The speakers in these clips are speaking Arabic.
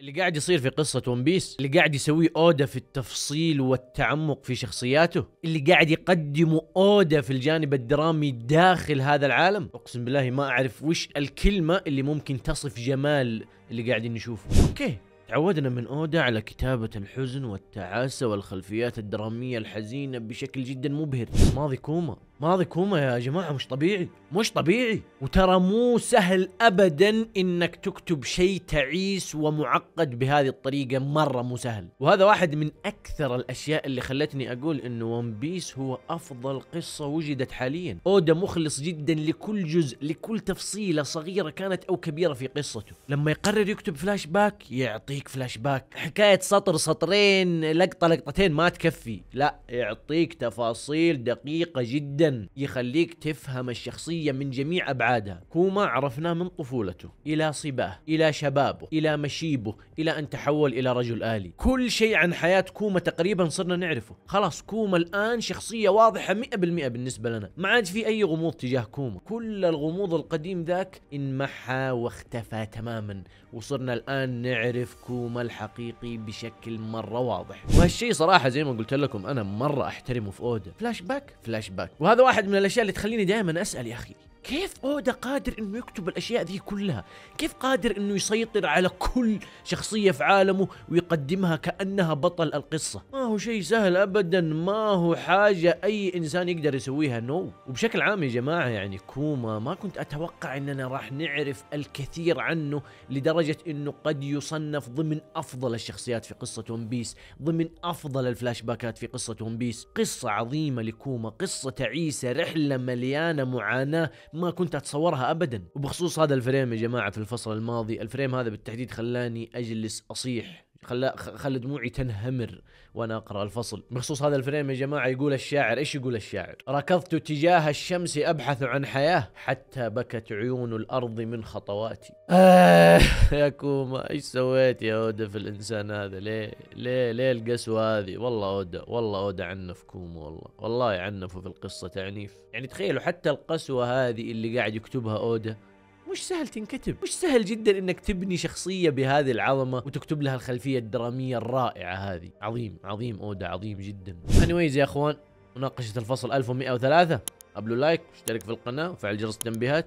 اللي قاعد يصير في قصة ون بيس اللي قاعد يسويه أودا في التفصيل والتعمق في شخصياته اللي قاعد يقدمه أودا في الجانب الدرامي داخل هذا العالم أقسم بالله ما أعرف وش الكلمة اللي ممكن تصف جمال اللي قاعدين نشوفه أوكي تعودنا من أودا على كتابة الحزن والتعاسة والخلفيات الدرامية الحزينة بشكل جدا مبهر ماضي كوما ماضي كوما يا جماعة مش طبيعي مش طبيعي وترى مو سهل أبدا إنك تكتب شيء تعيس ومعقد بهذه الطريقة مرة مو سهل وهذا واحد من أكثر الأشياء اللي خلتني أقول إنه ون بيس هو أفضل قصة وجدت حاليا أودا مخلص جدا لكل جزء لكل تفصيلة صغيرة كانت أو كبيرة في قصته لما يقرر يكتب فلاش باك يعطيك فلاش باك حكاية سطر سطرين لقطة لقطتين ما تكفي لا يعطيك تفاصيل دقيقة جدا يخليك تفهم الشخصية من جميع أبعادها كوما عرفناه من طفولته إلى صباه إلى شبابه إلى مشيبه إلى أن تحول إلى رجل آلي كل شيء عن حياة كوما تقريبا صرنا نعرفه خلاص كوما الآن شخصية واضحة 100% بالنسبة لنا ما عاد في أي غموض تجاه كوما كل الغموض القديم ذاك انمحى واختفى تماما وصرنا الآن نعرف كوما الحقيقي بشكل مرة واضح وهالشيء صراحة زي ما قلت لكم أنا مرة أحترمه في أودا فلاش باك فلاش باك وهذا وهذا واحد من الاشياء اللي تخليني دائما اسال يا اخي كيف اودا قادر انه يكتب الاشياء ذي كلها كيف قادر انه يسيطر على كل شخصيه في عالمه ويقدمها كانها بطل القصه ما هو شيء سهل ابدا ما هو حاجه اي انسان يقدر يسويها نو no. وبشكل عام يا جماعه يعني كوما ما كنت اتوقع اننا راح نعرف الكثير عنه لدرجه انه قد يصنف ضمن افضل الشخصيات في قصه ون بيس ضمن افضل الفلاش باكات في قصه ون بيس قصه عظيمه لكوما قصه تعيسه رحله مليانه معاناه ما كنت اتصورها ابدا وبخصوص هذا الفريم يا جماعه في الفصل الماضي الفريم هذا بالتحديد خلاني اجلس اصيح خلى خلى دموعي تنهمر وانا اقرا الفصل بخصوص هذا الفريم يا جماعه يقول الشاعر ايش يقول الشاعر ركضت تجاه الشمس ابحث عن حياه حتى بكت عيون الارض من خطواتي آه يا كوما ايش سويت يا اودا في الانسان هذا ليه ليه ليه القسوه هذه والله اودا والله اودا عنف كوما والله والله عنفه في القصه تعنيف يعني تخيلوا حتى القسوه هذه اللي قاعد يكتبها اودا مش سهل تنكتب مش سهل جدا انك تبني شخصية بهذه العظمة وتكتب لها الخلفية الدرامية الرائعة هذه عظيم عظيم اودا عظيم جدا انيويز يا اخوان مناقشة الفصل 1103 قبلوا لايك واشترك في القناة وفعل جرس التنبيهات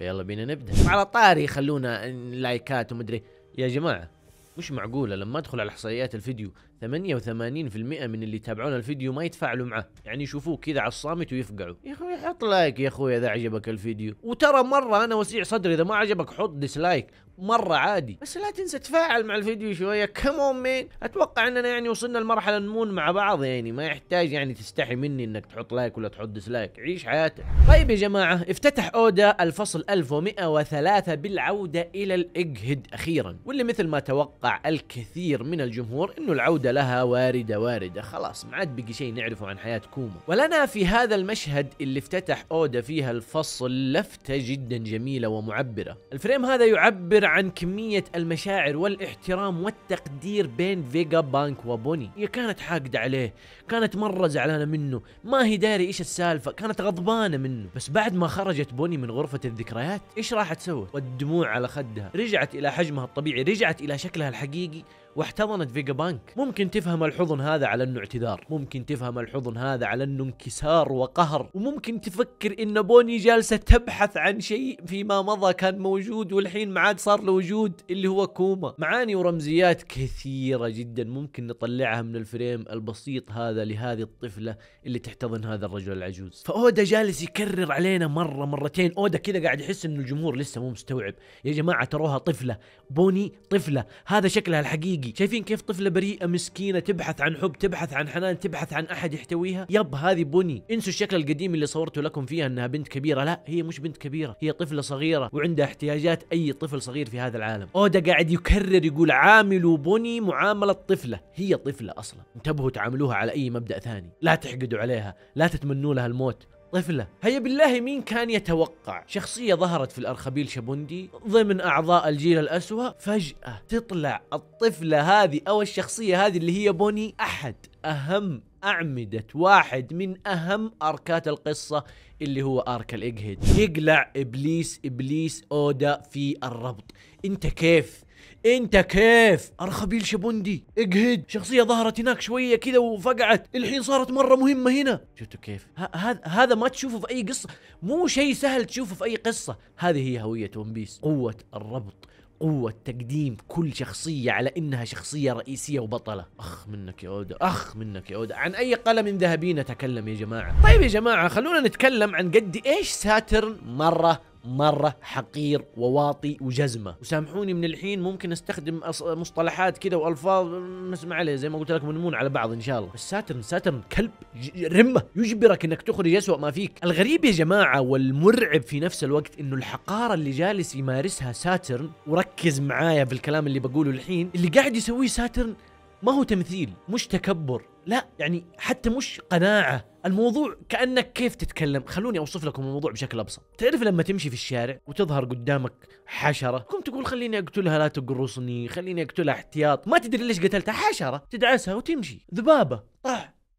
يلا بينا نبدا على طاري خلونا لايكات ومدري يا جماعة مش معقولة لما ادخل على احصائيات الفيديو 88% من اللي يتابعون الفيديو ما يتفاعلوا معه يعني يشوفوه كذا على الصامت ويفقعوا يا اخوي حط لايك يا اخوي اذا عجبك الفيديو وترى مره انا وسيع صدري اذا ما عجبك حط ديسلايك مرة عادي بس لا تنسى تفاعل مع الفيديو شوية كمون مين اتوقع اننا يعني وصلنا لمرحلة نمون مع بعض يعني ما يحتاج يعني تستحي مني انك تحط لايك ولا تحط ديسلايك عيش حياتك طيب يا جماعة افتتح اودا الفصل 1103 بالعودة الى الاجهد اخيرا واللي مثل ما توقع الكثير من الجمهور انه العودة واردة لها واردة واردة خلاص ما عاد بقي شيء نعرفه عن حياة كوما ولنا في هذا المشهد اللي افتتح أودا فيها الفصل لفتة جدا جميلة ومعبرة الفريم هذا يعبر عن كمية المشاعر والاحترام والتقدير بين فيجا بانك وبوني هي كانت حاقدة عليه كانت مرة زعلانة منه ما هي داري ايش السالفة كانت غضبانة منه بس بعد ما خرجت بوني من غرفة الذكريات ايش راح تسوي والدموع على خدها رجعت الى حجمها الطبيعي رجعت الى شكلها الحقيقي واحتضنت فيجا بانك ممكن ممكن تفهم الحضن هذا على انه اعتذار ممكن تفهم الحضن هذا على انه انكسار وقهر وممكن تفكر ان بوني جالسة تبحث عن شيء فيما مضى كان موجود والحين ما عاد صار له وجود اللي هو كوما معاني ورمزيات كثيرة جدا ممكن نطلعها من الفريم البسيط هذا لهذه الطفلة اللي تحتضن هذا الرجل العجوز فأودا جالس يكرر علينا مرة مرتين أودا كذا قاعد يحس انه الجمهور لسه مو مستوعب يا جماعة تروها طفلة بوني طفلة هذا شكلها الحقيقي شايفين كيف طفلة بريئة مسكينه تبحث عن حب تبحث عن حنان تبحث عن احد يحتويها يب هذه بني انسوا الشكل القديم اللي صورته لكم فيها انها بنت كبيره لا هي مش بنت كبيره هي طفله صغيره وعندها احتياجات اي طفل صغير في هذا العالم اودا قاعد يكرر يقول عاملوا بني معامله طفله هي طفله اصلا انتبهوا تعاملوها على اي مبدا ثاني لا تحقدوا عليها لا تتمنوا لها الموت طفلة هيا بالله مين كان يتوقع شخصية ظهرت في الأرخبيل شابوندي ضمن أعضاء الجيل الأسوأ فجأة تطلع الطفلة هذه أو الشخصية هذه اللي هي بوني أحد أهم أعمدة واحد من أهم أركات القصة اللي هو أرك الإجهد يقلع إبليس إبليس أودا في الربط أنت كيف انت كيف ارخبيل شبندي اجهد شخصيه ظهرت هناك شويه كذا وفقعت الحين صارت مره مهمه هنا شفتوا كيف هذا هذا ما تشوفه في اي قصه مو شيء سهل تشوفه في اي قصه هذه هي هويه ون بيس قوه الربط قوة تقديم كل شخصية على إنها شخصية رئيسية وبطلة أخ منك يا أودا أخ منك يا أودا عن أي قلم ذهبي نتكلم يا جماعة طيب يا جماعة خلونا نتكلم عن قد إيش ساترن مرة مره حقير وواطي وجزمه وسامحوني من الحين ممكن استخدم مصطلحات كذا والفاظ نسمع عليه زي ما قلت لكم نمون على بعض ان شاء الله بس ساترن ساترن كلب رمه يجبرك انك تخرج اسوء ما فيك الغريب يا جماعه والمرعب في نفس الوقت انه الحقاره اللي جالس يمارسها ساترن وركز معايا في الكلام اللي بقوله الحين اللي قاعد يسويه ساترن ما هو تمثيل مش تكبر لا يعني حتى مش قناعه الموضوع كانك كيف تتكلم خلوني اوصف لكم الموضوع بشكل ابسط تعرف لما تمشي في الشارع وتظهر قدامك حشره كم تقول خليني اقتلها لا تقرصني خليني اقتلها احتياط ما تدري ليش قتلتها حشره تدعسها وتمشي ذبابه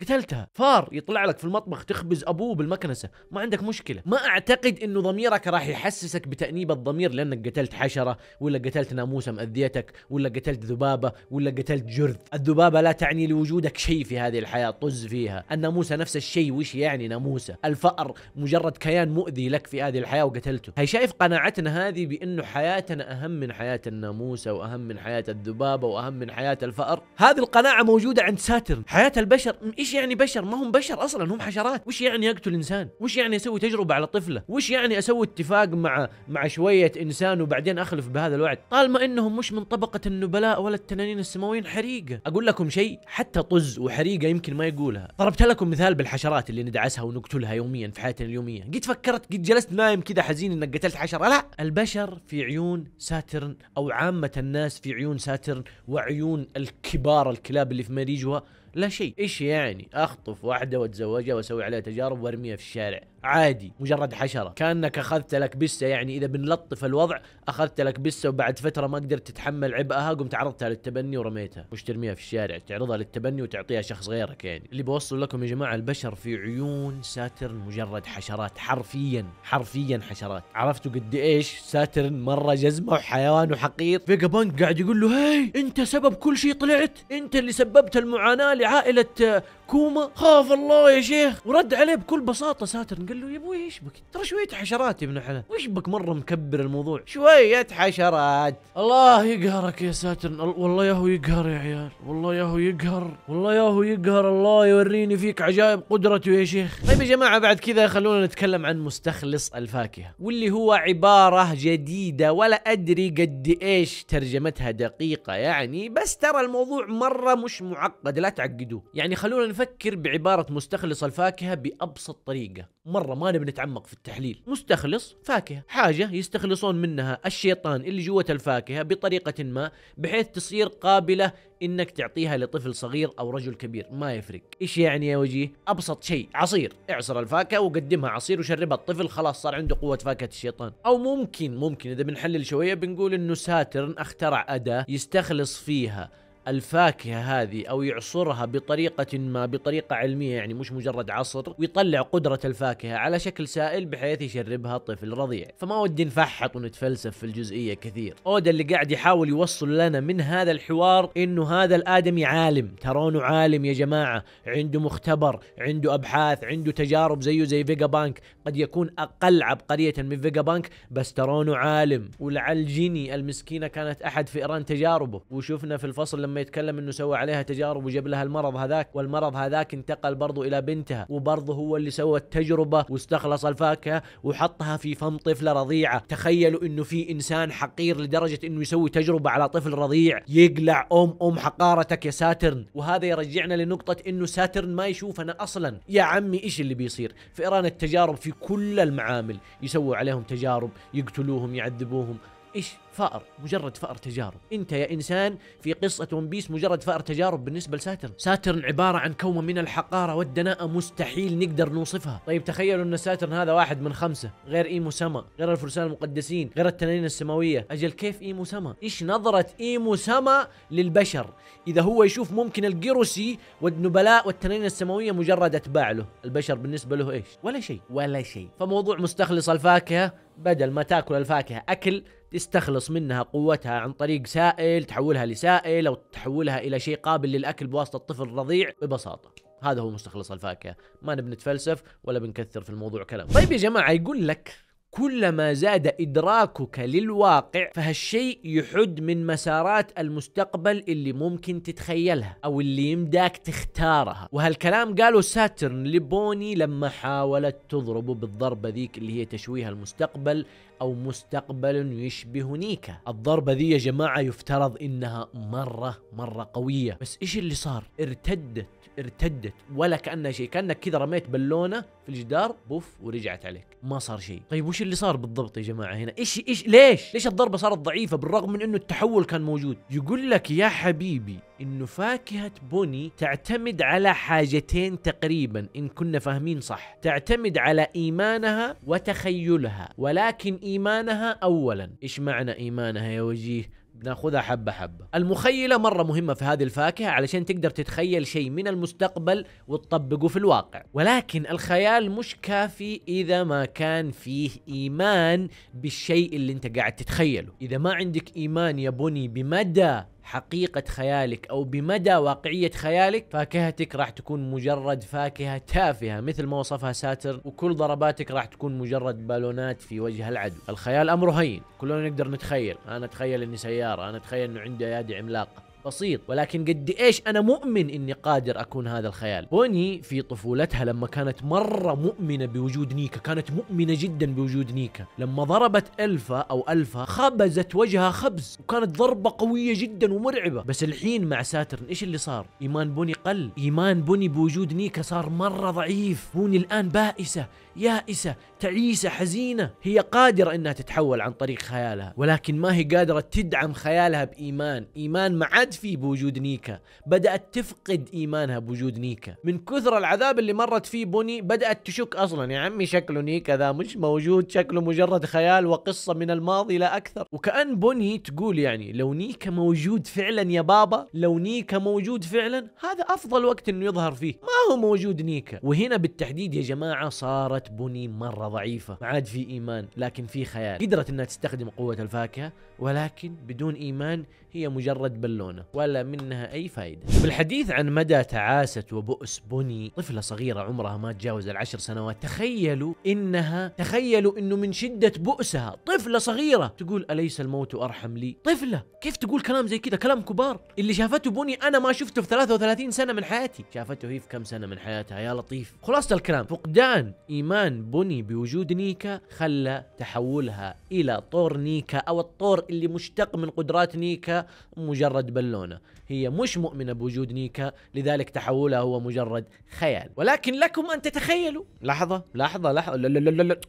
قتلتها فار يطلع لك في المطبخ تخبز ابوه بالمكنسه ما عندك مشكله ما اعتقد انه ضميرك راح يحسسك بتانيب الضمير لانك قتلت حشره ولا قتلت ناموسه مأذيتك ولا قتلت ذبابه ولا قتلت جرذ الذبابه لا تعني لوجودك شيء في هذه الحياه طز فيها الناموسه نفس الشيء وش يعني ناموسه الفأر مجرد كيان مؤذي لك في هذه الحياه وقتلته هي شايف قناعتنا هذه بانه حياتنا اهم من حياه الناموسه واهم من حياه الذبابه واهم من حياه الفأر هذه القناعه موجوده عند ساترن حياه البشر ايش يعني بشر ما هم بشر اصلا هم حشرات وش يعني اقتل انسان وش يعني اسوي تجربه على طفله وش يعني اسوي اتفاق مع مع شويه انسان وبعدين اخلف بهذا الوعد طالما انهم مش من طبقه النبلاء ولا التنانين السماويين حريقه اقول لكم شيء حتى طز وحريقه يمكن ما يقولها ضربت لكم مثال بالحشرات اللي ندعسها ونقتلها يوميا في حياتنا اليوميه قد فكرت قد جلست نايم كذا حزين انك قتلت حشره لا البشر في عيون ساترن او عامه الناس في عيون ساترن وعيون الكبار الكلاب اللي في مريجها لا شيء ايش يعني اخطف واحده واتزوجها واسوي عليها تجارب وارميها في الشارع عادي مجرد حشره كانك اخذت لك بسه يعني اذا بنلطف الوضع اخذت لك بسه وبعد فتره ما قدرت تتحمل عبئها قمت عرضتها للتبني ورميتها مش ترميها في الشارع تعرضها للتبني وتعطيها شخص غيرك يعني اللي بوصل لكم يا جماعه البشر في عيون ساترن مجرد حشرات حرفيا حرفيا حشرات عرفتوا قد ايش ساترن مره جزمه وحيوان وحقير فيجا بانك قاعد يقول له هاي انت سبب كل شيء طلعت انت اللي سببت المعاناه اللي لعائله آه، كوما خاف الله يا شيخ ورد عليه بكل بساطه ساترن قال له يا ابوي ايش بك ترى شويه حشرات يا ابن الحلال وش بك مره مكبر الموضوع شويه حشرات الله يقهرك يا ساترن والله يا هو يقهر يا عيال والله يا هو يقهر والله يا هو يقهر الله يوريني فيك عجائب قدرته يا شيخ طيب يا جماعه بعد كذا خلونا نتكلم عن مستخلص الفاكهه واللي هو عباره جديده ولا ادري قد ايش ترجمتها دقيقه يعني بس ترى الموضوع مره مش معقد لا تعجب يعقدوه يعني خلونا نفكر بعبارة مستخلص الفاكهة بأبسط طريقة مرة ما نبي نتعمق في التحليل مستخلص فاكهة حاجة يستخلصون منها الشيطان اللي جوة الفاكهة بطريقة ما بحيث تصير قابلة انك تعطيها لطفل صغير او رجل كبير ما يفرق ايش يعني يا وجيه ابسط شيء عصير اعصر الفاكهه وقدمها عصير وشربها الطفل خلاص صار عنده قوه فاكهه الشيطان او ممكن ممكن اذا بنحلل شويه بنقول انه ساترن اخترع اداه يستخلص فيها الفاكهه هذه او يعصرها بطريقه ما بطريقه علميه يعني مش مجرد عصر ويطلع قدره الفاكهه على شكل سائل بحيث يشربها طفل رضيع فما ودي نفحط ونتفلسف في الجزئيه كثير اودا اللي قاعد يحاول يوصل لنا من هذا الحوار انه هذا الادمي عالم ترونه عالم يا جماعه عنده مختبر عنده ابحاث عنده تجارب زيه زي فيجا بانك قد يكون اقل عبقريه من فيجا بانك بس ترونه عالم ولعل جيني المسكينه كانت احد فئران تجاربه وشفنا في الفصل لما يتكلم انه سوى عليها تجارب وجاب لها المرض هذاك والمرض هذاك انتقل برضو الى بنتها وبرضه هو اللي سوى التجربه واستخلص الفاكهه وحطها في فم طفله رضيعه تخيلوا انه في انسان حقير لدرجه انه يسوي تجربه على طفل رضيع يقلع ام ام حقارتك يا ساترن وهذا يرجعنا لنقطه انه ساترن ما يشوفنا اصلا يا عمي ايش اللي بيصير فئران التجارب في كل المعامل يسووا عليهم تجارب يقتلوهم يعذبوهم ايش فأر مجرد فأر تجارب انت يا انسان في قصة ون بيس مجرد فأر تجارب بالنسبة لساترن ساترن عبارة عن كومة من الحقارة والدناءة مستحيل نقدر نوصفها طيب تخيلوا ان ساترن هذا واحد من خمسة غير ايمو سما غير الفرسان المقدسين غير التنانين السماوية اجل كيف ايمو سما ايش نظرة ايمو سما للبشر اذا هو يشوف ممكن الجيروسي والنبلاء والتنانين السماوية مجرد اتباع له البشر بالنسبة له ايش ولا شيء ولا شيء فموضوع مستخلص الفاكهة بدل ما تاكل الفاكهه اكل تستخلص منها قوتها عن طريق سائل تحولها لسائل او تحولها الى شيء قابل للاكل بواسطه طفل رضيع ببساطه هذا هو مستخلص الفاكهه ما نبنتفلسف ولا بنكثر في الموضوع كلام طيب يا جماعه يقول لك كلما زاد إدراكك للواقع فهالشيء يحد من مسارات المستقبل اللي ممكن تتخيلها أو اللي يمداك تختارها وهالكلام قاله ساترن لبوني لما حاولت تضربه بالضربة ذيك اللي هي تشويه المستقبل أو مستقبل يشبه نيكا الضربة ذي يا جماعة يفترض إنها مرة مرة قوية بس إيش اللي صار ارتدت ارتدت ولا كأنها شيء كأنك كذا رميت بالونة في الجدار بوف ورجعت عليك ما صار شيء طيب وش اللي صار بالضبط يا جماعه هنا ايش ايش ليش ليش الضربه صارت ضعيفه بالرغم من انه التحول كان موجود يقول لك يا حبيبي انه فاكهه بوني تعتمد على حاجتين تقريبا ان كنا فاهمين صح تعتمد على ايمانها وتخيلها ولكن ايمانها اولا ايش معنى ايمانها يا وجيه بناخذها حبه حبه المخيله مره مهمه في هذه الفاكهه علشان تقدر تتخيل شيء من المستقبل وتطبقه في الواقع ولكن الخيال مش كافي اذا ما كان فيه ايمان بالشيء اللي انت قاعد تتخيله اذا ما عندك ايمان يا بني بمدى حقيقة خيالك أو بمدى واقعية خيالك فاكهتك راح تكون مجرد فاكهة تافهة مثل ما وصفها ساتر وكل ضرباتك راح تكون مجرد بالونات في وجه العدو الخيال أمر هين كلنا نقدر نتخيل أنا أتخيل أني سيارة أنا أتخيل أنه عندي أيادي عملاقة بسيط ولكن قد ايش انا مؤمن اني قادر اكون هذا الخيال بوني في طفولتها لما كانت مره مؤمنه بوجود نيكا كانت مؤمنه جدا بوجود نيكا لما ضربت الفا او الفا خبزت وجهها خبز وكانت ضربه قويه جدا ومرعبه بس الحين مع ساترن ايش اللي صار ايمان بوني قل ايمان بوني بوجود نيكا صار مره ضعيف بوني الان بائسه يائسة تعيسة حزينة هي قادرة أنها تتحول عن طريق خيالها ولكن ما هي قادرة تدعم خيالها بإيمان إيمان ما عاد فيه بوجود نيكا بدأت تفقد إيمانها بوجود نيكا من كثر العذاب اللي مرت فيه بوني بدأت تشك أصلا يا عمي شكله نيكا ذا مش موجود شكله مجرد خيال وقصة من الماضي لا أكثر وكأن بوني تقول يعني لو نيكا موجود فعلا يا بابا لو نيكا موجود فعلا هذا أفضل وقت أنه يظهر فيه ما هو موجود نيكا وهنا بالتحديد يا جماعة صارت بني مرة ضعيفة ما عاد في إيمان لكن في خيال قدرت أنها تستخدم قوة الفاكهة ولكن بدون إيمان هي مجرد بلونة ولا منها أي فائدة بالحديث عن مدى تعاسة وبؤس بني طفلة صغيرة عمرها ما تجاوز العشر سنوات تخيلوا إنها تخيلوا أنه من شدة بؤسها طفلة صغيرة تقول أليس الموت أرحم لي طفلة كيف تقول كلام زي كذا كلام كبار اللي شافته بني أنا ما شفته في 33 سنة من حياتي شافته هي في كم سنة من حياتها يا لطيف خلاصة الكلام فقدان إيمان كمان بني بوجود نيكا خلى تحولها إلى طور نيكا أو الطور اللي مشتق من قدرات نيكا مجرد بالونة هي مش مؤمنة بوجود نيكا لذلك تحولها هو مجرد خيال ولكن لكم أن تتخيلوا لحظة لحظة لحظة لا لا لا لا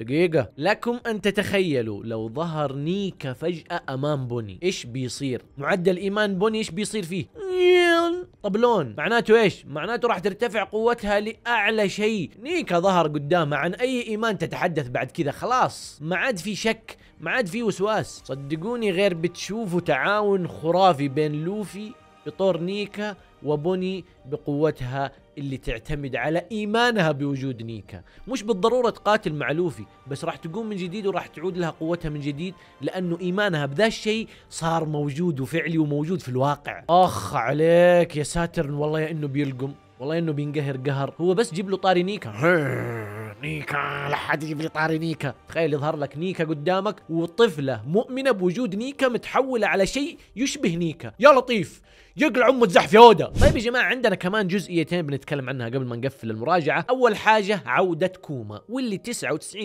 دقيقة لكم أن تتخيلوا لو ظهر نيكا فجأة أمام بوني إيش بيصير معدل إيمان بوني إيش بيصير فيه طبلون معناته إيش معناته راح ترتفع قوتها لأعلى شيء نيكا ظهر قدامها عن أي إيمان تتحدث بعد كذا خلاص ما عاد في شك ما عاد في وسواس صدقوني غير بتشوفوا تعاون خرافي بين لوفي بطور نيكا وبني بقوتها اللي تعتمد على ايمانها بوجود نيكا مش بالضروره تقاتل مع لوفي بس راح تقوم من جديد وراح تعود لها قوتها من جديد لانه ايمانها بذا الشيء صار موجود وفعلي وموجود في الواقع اخ عليك يا ساترن والله يا انه بيلقم والله انه بينقهر قهر هو بس جيب له طاري نيكا نيكا لا حد يجيب لي طاري نيكا تخيل يظهر لك نيكا قدامك وطفلة مؤمنة بوجود نيكا متحولة على شيء يشبه نيكا يا لطيف يقلع ام الزحف يا اودا طيب يا جماعه عندنا كمان جزئيتين بنتكلم عنها قبل ما نقفل المراجعه اول حاجه عوده كوما واللي 99%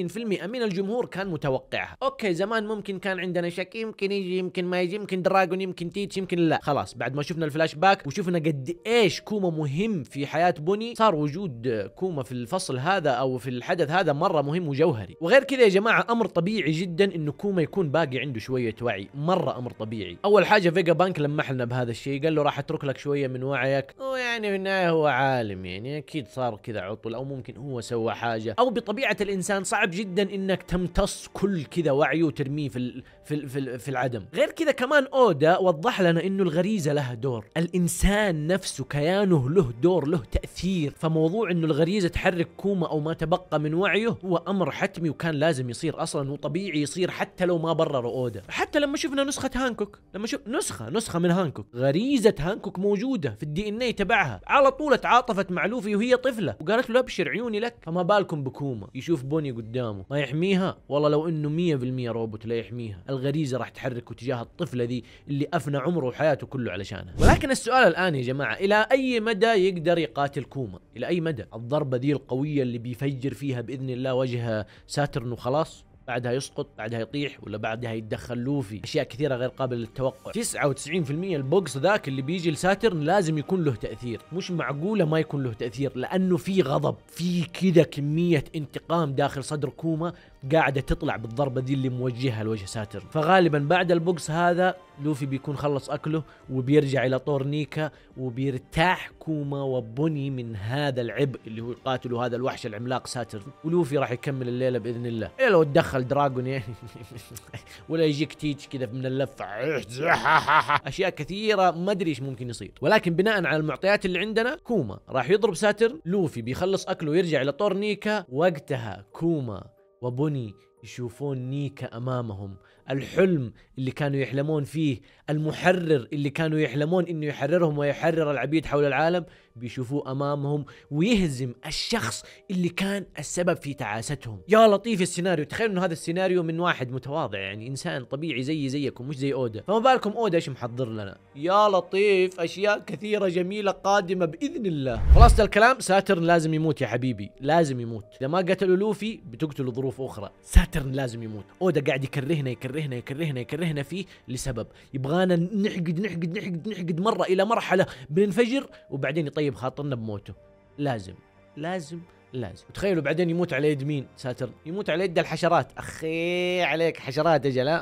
من الجمهور كان متوقعها اوكي زمان ممكن كان عندنا شك يمكن يجي يمكن ما يجي يمكن دراجون يمكن تيتش يمكن لا خلاص بعد ما شفنا الفلاش باك وشفنا قد ايش كوما مهم في حياه بوني صار وجود كوما في الفصل هذا او في الح... الحدث هذا مره مهم وجوهري وغير كذا يا جماعه امر طبيعي جدا انه كوما يكون باقي عنده شويه وعي مره امر طبيعي اول حاجه فيجا بانك لمح لنا بهذا الشيء قال له راح اترك لك شويه من وعيك ويعني في النهايه هو عالم يعني اكيد صار كذا عطل او ممكن هو سوى حاجه او بطبيعه الانسان صعب جدا انك تمتص كل كذا وعيه وترميه في في في, في العدم غير كذا كمان اودا وضح لنا انه الغريزه لها دور الانسان نفسه كيانه له دور له تاثير فموضوع انه الغريزه تحرك كوما او ما تبقى من وعيه هو امر حتمي وكان لازم يصير اصلا وطبيعي يصير حتى لو ما برروا اودا حتى لما شفنا نسخه هانكوك لما شف نسخه نسخه من هانكوك غريزه هانكوك موجوده في الدي ان اي تبعها على طول تعاطفت مع لوفي وهي طفله وقالت له ابشر عيوني لك فما بالكم بكوما يشوف بوني قدامه ما يحميها والله لو انه 100% روبوت لا يحميها الغريزه راح تحركه تجاه الطفله ذي اللي افنى عمره وحياته كله علشانها ولكن السؤال الان يا جماعه الى اي مدى يقدر يقاتل كوما الى اي مدى الضربه ذي القويه اللي بيفجر فيها باذن الله وجه ساترن وخلاص بعدها يسقط بعدها يطيح ولا بعدها يتدخل لوفي اشياء كثيره غير قابله للتوقع 99% البوكس ذاك اللي بيجي لساترن لازم يكون له تاثير مش معقوله ما يكون له تاثير لانه في غضب في كذا كميه انتقام داخل صدر كوما قاعده تطلع بالضربه دي اللي موجهها لوجه ساترن فغالبا بعد البوكس هذا لوفي بيكون خلص اكله وبيرجع الى طور نيكا وبيرتاح كوما وبني من هذا العبء اللي هو قاتله هذا الوحش العملاق ساترن ولوفي راح يكمل الليله باذن الله إيه لو تدخل دراجون يعني ولا يجيك تيتش كذا من اللفه اشياء كثيره ما ادري ايش ممكن يصير ولكن بناء على المعطيات اللي عندنا كوما راح يضرب ساترن لوفي بيخلص اكله ويرجع الى طور نيكا وقتها كوما وبني يشوفون نيكا امامهم الحلم اللي كانوا يحلمون فيه المحرر اللي كانوا يحلمون انه يحررهم ويحرر العبيد حول العالم بيشوفوه امامهم ويهزم الشخص اللي كان السبب في تعاستهم يا لطيف السيناريو تخيلوا انه هذا السيناريو من واحد متواضع يعني انسان طبيعي زيي زيكم مش زي اودا فما بالكم اودا ايش محضر لنا يا لطيف اشياء كثيره جميله قادمه باذن الله خلاص الكلام ساترن لازم يموت يا حبيبي لازم يموت اذا ما قتلوا لوفي بتقتلوا ظروف اخرى ساترن لازم يموت اودا قاعد يكرهنا يكرهنا يكرهنا يكرهنا فيه لسبب يبغانا نحقد نحقد نحقد نحقد مره الى مرحله بننفجر وبعدين يطيب شيء طيب بخاطرنا بموته لازم لازم لازم تخيلوا بعدين يموت على يد مين ساترن يموت على يد الحشرات اخي عليك حشرات اجل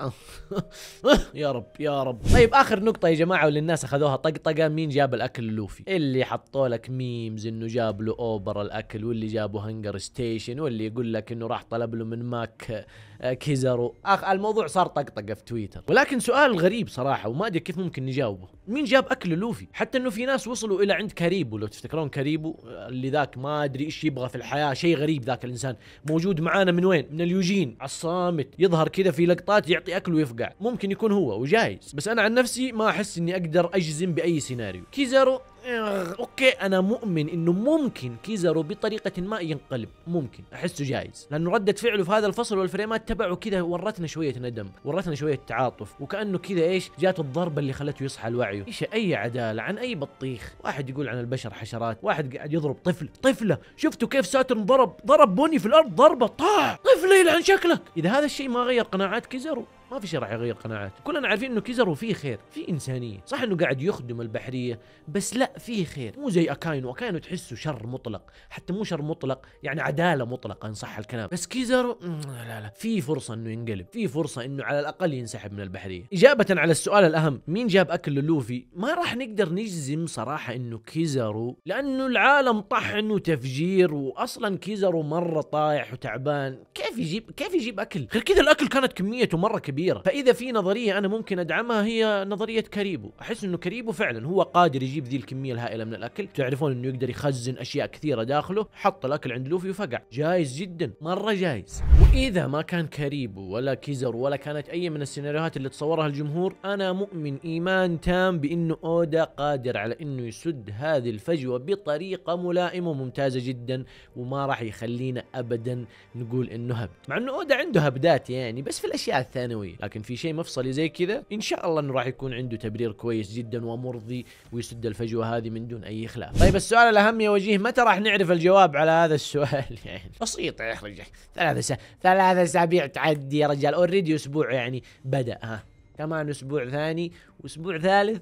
يا رب يا رب طيب اخر نقطه يا جماعه واللي الناس اخذوها طقطقه مين جاب الاكل لوفي اللي حطوا لك ميمز انه جاب له اوبر الاكل واللي جابه هنجر ستيشن واللي يقول لك انه راح طلب له من ماك آه، كيزارو اخ الموضوع صار طقطقه في تويتر ولكن سؤال غريب صراحه وما ادري كيف ممكن نجاوبه مين جاب اكل لوفي حتى انه في ناس وصلوا الى عند كاريبو لو تفتكرون كاريبو آه، اللي ذاك ما ادري ايش يبغى في الحياه شيء غريب ذاك الانسان موجود معانا من وين من اليوجين على الصامت يظهر كذا في لقطات يعطي اكل ويفقع ممكن يكون هو وجايز بس انا عن نفسي ما احس اني اقدر اجزم باي سيناريو كيزارو آه، اوكي انا مؤمن انه ممكن كيزارو بطريقه ما ينقلب ممكن احسه جايز لانه رده فعله في هذا الفصل والفريمات تبعه كذا ورتنا شويه ندم ورتنا شويه تعاطف وكانه كذا ايش جاته الضربه اللي خلته يصحى لوعيه ايش اي عداله عن اي بطيخ واحد يقول عن البشر حشرات واحد قاعد يضرب طفل طفله شفتوا كيف ساترن ضرب ضرب بوني في الارض ضربه طاح طفله يلعن شكلك اذا هذا الشيء ما غير قناعات كيزارو ما في شيء راح يغير قناعاته كلنا عارفين انه كيزارو فيه خير في انسانيه صح انه قاعد يخدم البحريه بس لا فيه خير مو زي اكاينو اكاينو تحسه شر مطلق حتى مو شر مطلق يعني عداله مطلقه ان صح الكلام بس كيزارو لا لا في فرصه انه ينقلب في فرصه انه على الاقل ينسحب من البحريه اجابه على السؤال الاهم مين جاب اكل للوفي ما راح نقدر نجزم صراحه انه كيزارو لانه العالم طحن وتفجير واصلا كيزارو مره طايح وتعبان كيف يجيب كيف يجيب اكل غير كذا الاكل كانت كميته مره كبيره كبيره فاذا في نظريه انا ممكن ادعمها هي نظريه كريبو احس انه كريبو فعلا هو قادر يجيب ذي الكميه الهائله من الاكل تعرفون انه يقدر يخزن اشياء كثيره داخله حط الاكل عند لوفي وفقع جايز جدا مره جايز واذا ما كان كريبو ولا كيزر ولا كانت اي من السيناريوهات اللي تصورها الجمهور انا مؤمن ايمان تام بانه اودا قادر على انه يسد هذه الفجوه بطريقه ملائمه وممتازه جدا وما راح يخلينا ابدا نقول انه هبد مع انه اودا عنده هبدات يعني بس في الاشياء الثانويه قويه لكن في شيء مفصلي زي كذا ان شاء الله انه راح يكون عنده تبرير كويس جدا ومرضي ويسد الفجوه هذه من دون اي خلاف طيب السؤال الاهم يا وجيه متى راح نعرف الجواب على هذا السؤال يعني بسيط يا رجال ثلاثة س... ثلاثة اسابيع تعدي يا رجال اوريدي اسبوع يعني بدا ها كمان اسبوع ثاني واسبوع ثالث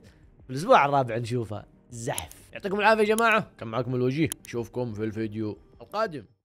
الاسبوع الرابع نشوفها زحف يعطيكم العافيه يا جماعه كان معكم الوجيه اشوفكم في الفيديو القادم